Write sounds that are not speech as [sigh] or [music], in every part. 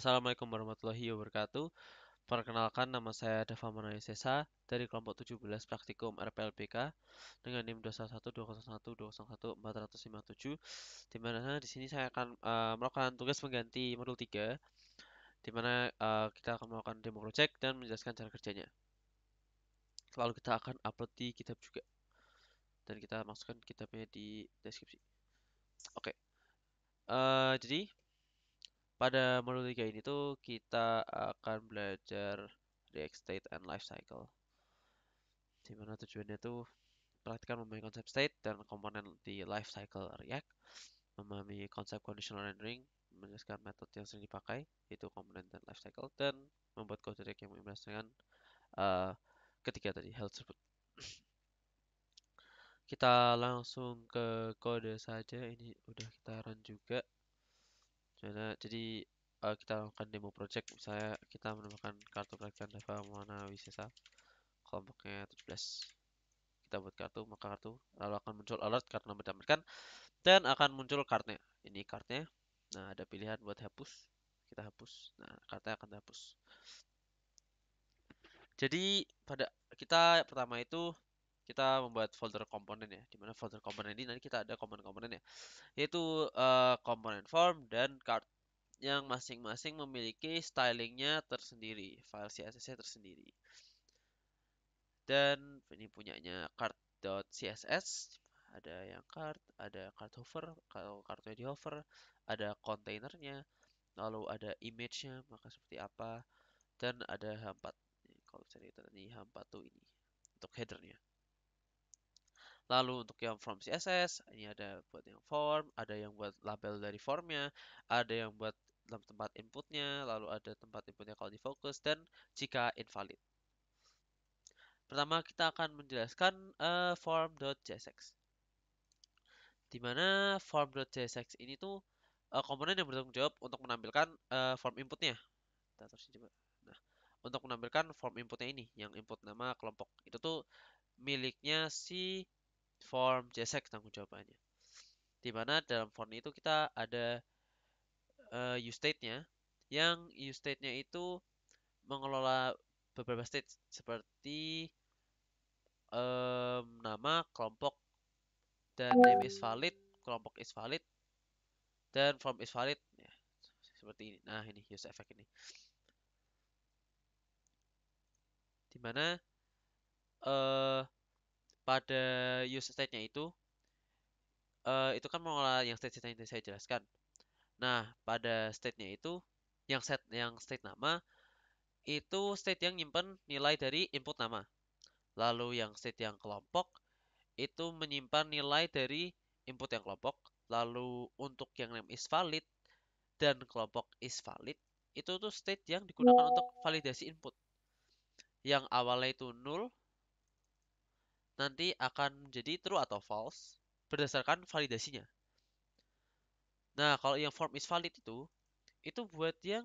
Assalamualaikum warahmatullahi wabarakatuh. Perkenalkan nama saya Dava Manali dari kelompok 17 praktikum RPLPK dengan NIM 21201201457 di mana di sini saya akan uh, melakukan tugas mengganti modul 3 di mana uh, kita akan melakukan demo project dan menjelaskan cara kerjanya. Lalu kita akan upload di kitab juga. Dan kita masukkan kitabnya di deskripsi. Oke. Okay. Uh, eh, jadi pada modul 3 ini tuh kita akan belajar react state and life cycle. Dimana tujuannya tuh perhatikan memahami konsep state dan komponen di life cycle react, memahami konsep conditional rendering, menjelaskan metode yang sering dipakai, yaitu komponen dan life cycle, dan membuat kode react yang mengimbas dengan uh, ketiga tadi, hal tersebut. kita langsung ke kode saja, ini udah kita run juga jadi uh, kita lakukan demo project Saya kita menemukan kartu pelatihan Dava mana Wisesa kelompoknya 17 kita buat kartu maka kartu lalu akan muncul alert karena mendapatkan dan akan muncul kartunya ini kartunya nah ada pilihan buat hapus kita hapus nah kartunya akan hapus. jadi pada kita pertama itu kita membuat folder komponen ya, dimana folder komponen ini nanti kita ada komponen-komponen ya, yaitu uh, komponen form dan card yang masing-masing memiliki stylingnya tersendiri, file CSS nya tersendiri. Dan ini punyanya card.css, ada yang card, ada card hover, kalau kartunya di hover, ada containernya lalu ada image-nya, maka seperti apa, dan ada H4. Kalau cari ini H4 tuh ini, untuk headernya. Lalu untuk yang form CSS, ini ada buat yang form, ada yang buat label dari formnya, ada yang buat dalam tempat inputnya, lalu ada tempat inputnya kalau di focus, dan jika invalid. Pertama kita akan menjelaskan uh, eh, form.jsx. Dimana form.jsx ini tuh uh, komponen yang bertanggung jawab untuk menampilkan uh, form inputnya. Nah, untuk menampilkan form inputnya ini, yang input nama kelompok. Itu tuh miliknya si form JSX e tanggung jawabannya. mana dalam form itu kita ada eh, uh, state nya yang state nya itu mengelola beberapa state seperti um, nama kelompok dan name is valid, kelompok is valid, dan form is valid. Ya, seperti ini. Nah ini use effect ini. Dimana uh, eh, pada use state-nya itu uh, itu kan mengelola yang state state yang saya jelaskan. Nah, pada state-nya itu yang set yang state nama itu state yang nyimpen nilai dari input nama. Lalu yang state yang kelompok itu menyimpan nilai dari input yang kelompok. Lalu untuk yang name is valid dan kelompok is valid itu tuh state yang digunakan untuk validasi input. Yang awalnya itu null nanti akan menjadi true atau false berdasarkan validasinya. Nah, kalau yang form is valid itu, itu buat yang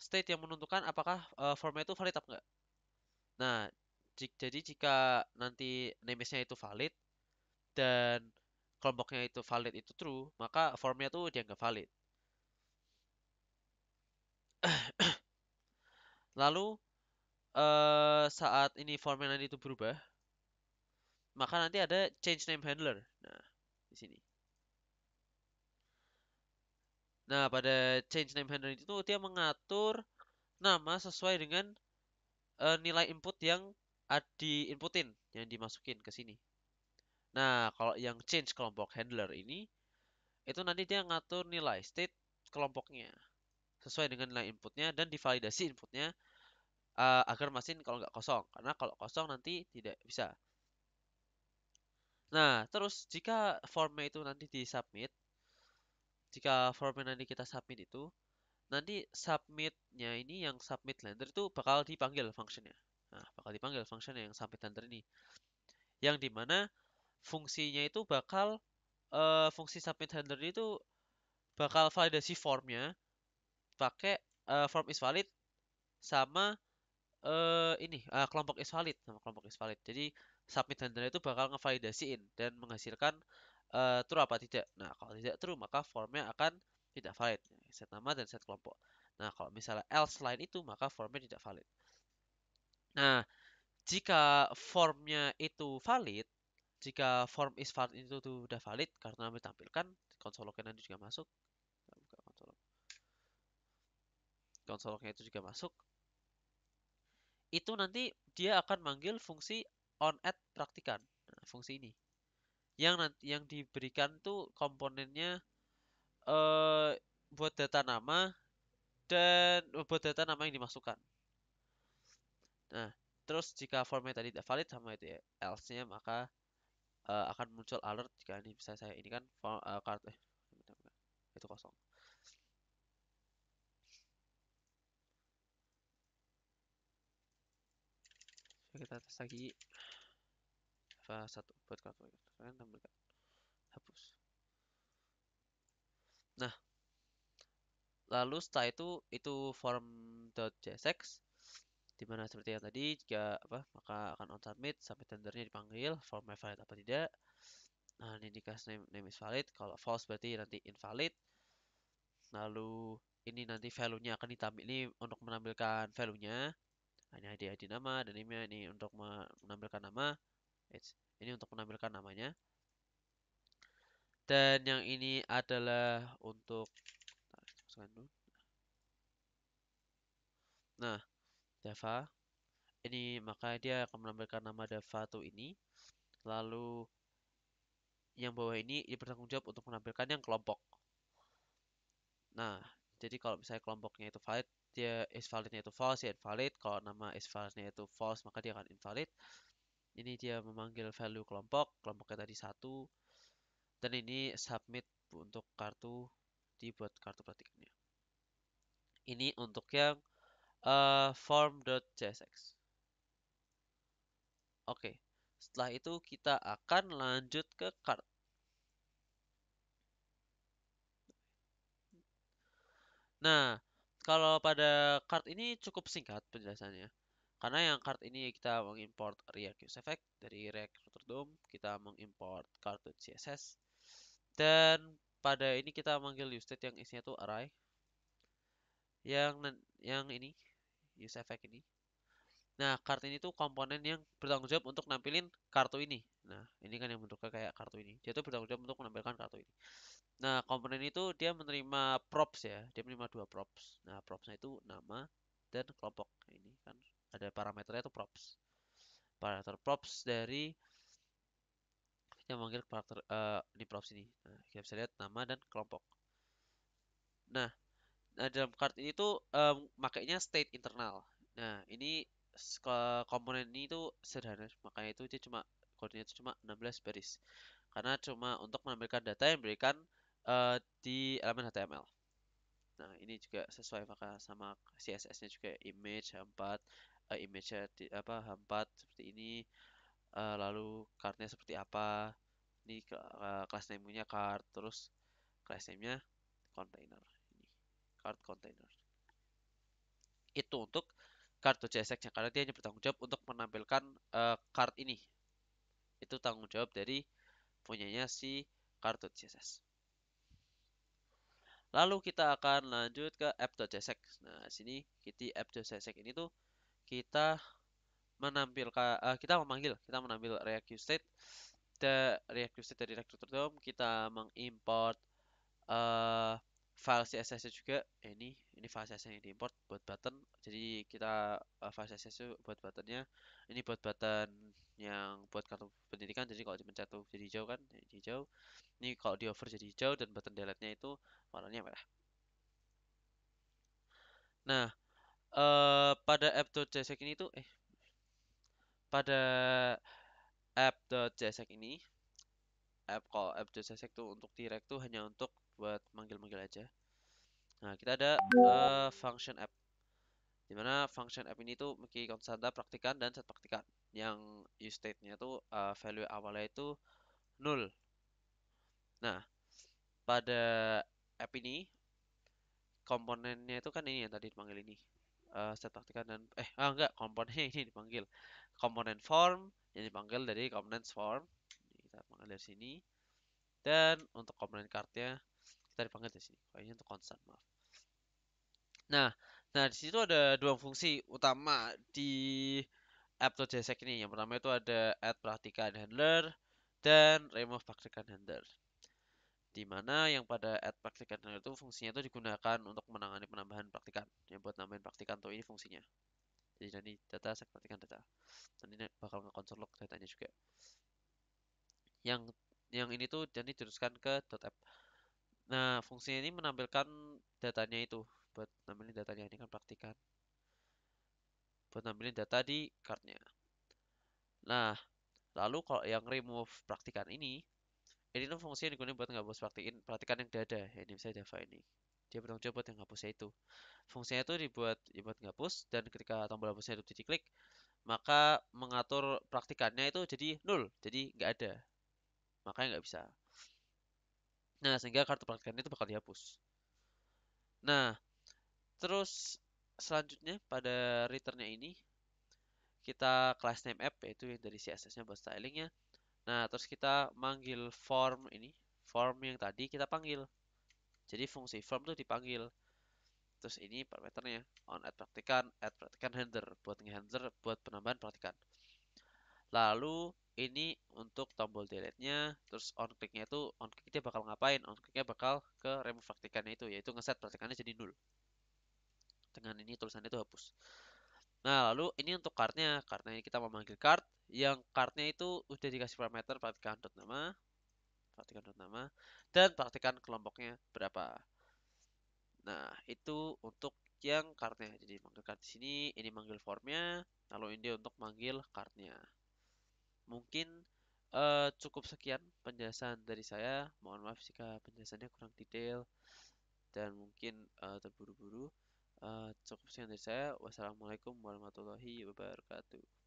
state yang menentukan apakah uh, formnya itu valid atau enggak. Nah, jik, jadi jika nanti namesnya itu valid dan kelompoknya itu valid itu true, maka formnya itu dianggap valid. [coughs] Lalu uh, saat ini formnya nanti itu berubah, maka nanti ada change name handler. Nah, di sini. Nah, pada change name handler itu dia mengatur nama sesuai dengan uh, nilai input yang di inputin, yang dimasukin ke sini. Nah, kalau yang change kelompok handler ini itu nanti dia ngatur nilai state kelompoknya sesuai dengan nilai inputnya dan divalidasi inputnya uh, agar mesin kalau nggak kosong karena kalau kosong nanti tidak bisa Nah, terus jika formnya itu nanti di submit, jika formnya nanti kita submit itu, nanti submitnya ini yang submit lender itu bakal dipanggil functionnya. Nah, bakal dipanggil functionnya yang submit lender ini. Yang dimana fungsinya itu bakal uh, fungsi submit handler itu bakal validasi formnya pakai uh, form is valid sama uh, ini uh, kelompok is valid sama kelompok is valid. Jadi submit handler itu bakal ngevalidasiin dan menghasilkan uh, true apa tidak. Nah, kalau tidak true maka formnya akan tidak valid. Set nama dan set kelompok. Nah, kalau misalnya else lain itu maka formnya tidak valid. Nah, jika formnya itu valid, jika form is valid itu sudah valid karena ditampilkan konsol lognya nanti juga masuk. Konsol lognya itu juga masuk. Itu nanti dia akan manggil fungsi on add praktikan fungsi ini yang nanti yang diberikan tuh komponennya eh buat data nama dan oh, buat data nama yang dimasukkan nah terus jika formnya tadi tidak valid sama itu ya, else-nya maka uh, akan muncul alert jika ini bisa saya ini kan uh, eh, kartu eh, itu kosong kita tes lagi satu 1 buat kartu kan tambahkan hapus nah lalu setelah itu itu form dot form.jsx dimana seperti yang tadi jika apa maka akan on submit sampai tendernya dipanggil form valid apa tidak nah ini dikasih name, name is valid kalau false berarti nanti invalid lalu ini nanti value-nya akan ditambah ini untuk menampilkan value-nya nah, ini ID, ID nama dan ini, ini untuk menampilkan nama Eits, ini untuk menampilkan namanya. Dan yang ini adalah untuk Nah, Deva. ini maka dia akan menampilkan nama Deva tuh ini. Lalu yang bawah ini dia bertanggung jawab untuk menampilkan yang kelompok. Nah, jadi kalau misalnya kelompoknya itu valid, dia is validnya itu false, ya invalid. Kalau nama is false itu false, maka dia akan invalid ini dia memanggil value kelompok kelompoknya tadi satu dan ini submit untuk kartu dibuat kartu praktiknya ini untuk yang uh, form.jsx oke okay. setelah itu kita akan lanjut ke card nah kalau pada card ini cukup singkat penjelasannya karena yang card ini kita mengimport React Use Effect dari React DOM kita mengimport kartu CSS dan pada ini kita manggil useState yang isinya tuh array yang yang ini use effect ini. Nah, kartu ini tuh komponen yang bertanggung jawab untuk nampilin kartu ini. Nah, ini kan yang bentuknya kayak kartu ini. Dia tuh bertanggung jawab untuk menampilkan kartu ini. Nah, komponen itu dia menerima props ya. Dia menerima dua props. Nah, propsnya itu nama dan kelompok nah, ini kan ada parameternya itu props parameter props dari yang manggil karakter uh, di props ini nah, kita bisa lihat nama dan kelompok nah, nah dalam card ini tuh um, makainya state internal nah ini komponen ini tuh sederhana makanya itu dia cuma kodenya itu cuma 16 baris karena cuma untuk menampilkan data yang diberikan uh, di elemen HTML Nah, ini juga sesuai maka sama CSS-nya juga image 4 uh, eh, image apa H4 seperti ini uh, lalu card-nya seperti apa ini uh, kelas name-nya card terus kelas name-nya container ini card container itu untuk kartu JSX-nya karena dia hanya bertanggung jawab untuk menampilkan uh, card ini itu tanggung jawab dari punyanya si kartu CSS. Lalu kita akan lanjut ke app.jsx. Nah, sini kita app.jsx ini tuh kita menampilkan uh, eh, kita memanggil kita menampil React State the React State dari React DOM kita mengimport uh, file CSS juga eh, ini ini file CSS yang diimport buat button jadi kita uh, file CSS itu buat buttonnya ini buat button yang buat kartu pendidikan jadi kalau dipencet tuh jadi hijau kan jadi hijau ini kalau di over jadi hijau dan button delete nya itu warnanya merah nah uh, pada app.jsec ini tuh eh pada app.jsec ini app call, to app.jsec tuh untuk direct tuh hanya untuk buat manggil-manggil aja. Nah, kita ada uh, function app. di mana function app ini tuh memiliki konstanta praktikan dan set praktikan yang use state-nya tuh uh, value awalnya itu nol. Nah, pada app ini komponennya itu kan ini yang tadi dipanggil ini uh, set dan eh ah, enggak komponennya ini dipanggil komponen form yang dipanggil dari komponen form kita panggil dari sini dan untuk komponen kartnya kita dipanggil dari sini kayaknya untuk constant maaf nah nah di situ ada dua fungsi utama di app to JSX e ini yang pertama itu ada add praktikan handler dan remove praktikan handler di mana yang pada add praktikan itu fungsinya itu digunakan untuk menangani penambahan praktikan. Ya, buat nambahin praktikan tuh ini fungsinya. Jadi ini data saya praktikan data. Dan ini bakal nge-console log datanya juga. Yang yang ini tuh jadi teruskan ke dot .app. Nah, fungsinya ini menampilkan datanya itu buat nampilin datanya ini kan praktikan. Buat nampilin data di cardnya. Nah, lalu kalau yang remove praktikan ini tuh fungsi yang digunakan buat ngapus praktikin perhatikan yang dada ya, ini misalnya Java ini dia bertanggung jawab buat yang hapusnya itu fungsinya itu dibuat dibuat ngapus dan ketika tombol hapusnya itu diklik maka mengatur praktikannya itu jadi nol jadi nggak ada makanya nggak bisa nah sehingga kartu praktikannya itu bakal dihapus nah terus selanjutnya pada returnnya ini kita class name app yaitu yang dari CSS-nya buat stylingnya Nah, terus kita manggil form ini, form yang tadi kita panggil. Jadi fungsi form itu dipanggil. Terus ini parameternya on add praktikan, add praktikan handler buat handler buat penambahan praktikan. Lalu ini untuk tombol delete-nya, terus on click-nya itu on click dia bakal ngapain? On click-nya bakal ke remove praktikannya itu yaitu ngeset praktikannya jadi nul. Dengan ini tulisannya itu hapus. Nah, lalu ini untuk card-nya. Card-nya Kartnya kita memanggil card yang cardnya itu udah dikasih parameter praktikan dot nama praktikan dot nama dan praktikan kelompoknya berapa nah itu untuk yang cardnya jadi manggil card di sini ini manggil formnya lalu ini untuk manggil cardnya mungkin uh, cukup sekian penjelasan dari saya mohon maaf jika penjelasannya kurang detail dan mungkin uh, terburu-buru uh, cukup sekian dari saya wassalamualaikum warahmatullahi wabarakatuh